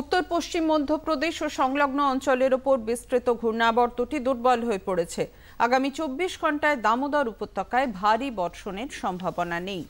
উত্তর পশ্চিম মধ্যপ্রদেশ ও সংলগ্ন অঞ্চলের ওপর বিস্তৃত ঘূর্ণাবর্তটি দুর্বল হয়ে পড়েছে আগামী চব্বিশ ঘন্টায় দামোদর উপত্যকায় ভারী বর্ষণের সম্ভাবনা নেই